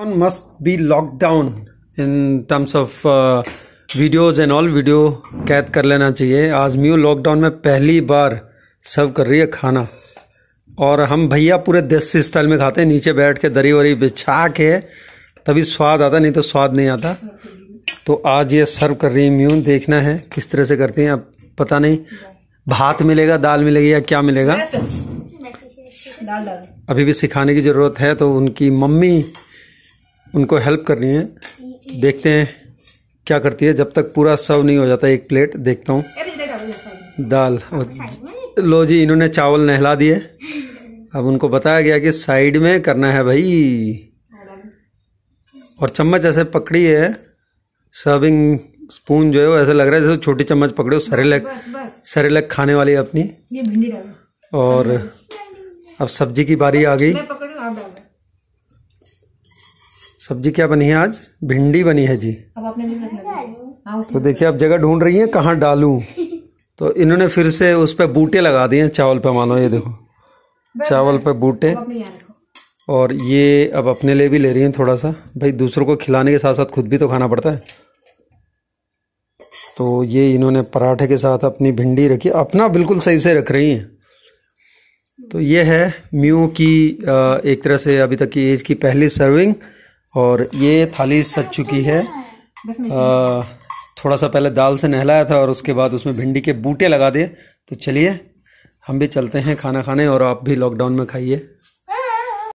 must be locked down in terms of uh, videos and all video कैद कर लेना चाहिए आज आजमीओ लॉकडाउन में पहली बार सर्व कर रही है खाना और हम भैया पूरे देसी स्टाइल में खाते हैं नीचे बैठ के दरी वरी बिछा के तभी स्वाद आता नहीं तो स्वाद नहीं आता तो आज ये सर्व कर रही है म्यून देखना है किस तरह से करते हैं अब पता नहीं भात मिलेगा दाल मिलेगी या क्या मिलेगा अभी भी सिखाने की ज़रूरत है तो उनकी मम्मी उनको हेल्प करनी है देखते हैं क्या करती है जब तक पूरा सर्व नहीं हो जाता एक प्लेट देखता हूँ दाल लो जी इन्होंने चावल नहला दिए अब उनको बताया गया कि साइड में करना है भाई और चम्मच ऐसे पकड़ी है सर्विंग स्पून जो है वो ऐसे लग रहा है जैसे छोटी चम्मच पकड़े हो सरे लग खाने वाली अपनी ये भिंडी और अब सब्जी की बारी आ गई सब्जी क्या बनी है आज भिंडी बनी है जी अब आपने हाँ, तो देखिए आप जगह ढूंढ रही हैं कहाँ डालूं तो इन्होंने फिर से उस पर बूटे लगा दिए चावल पे मानो ये देखो चावल पे बूटे और ये अब अपने लिए भी ले रही हैं थोड़ा सा भाई दूसरों को खिलाने के साथ साथ खुद भी तो खाना पड़ता है तो ये इन्होंने पराठे के साथ अपनी भिंडी रखी अपना बिल्कुल सही से रख रही हैं तो ये है म्यू की एक तरह से अभी तक की एज की पहली सर्विंग और ये थाली सज चुकी है थोड़ा सा पहले दाल से नहलाया था और उसके बाद उसमें भिंडी के बूटे लगा दिए तो चलिए हम भी चलते हैं खाना खाने और आप भी लॉकडाउन में खाइए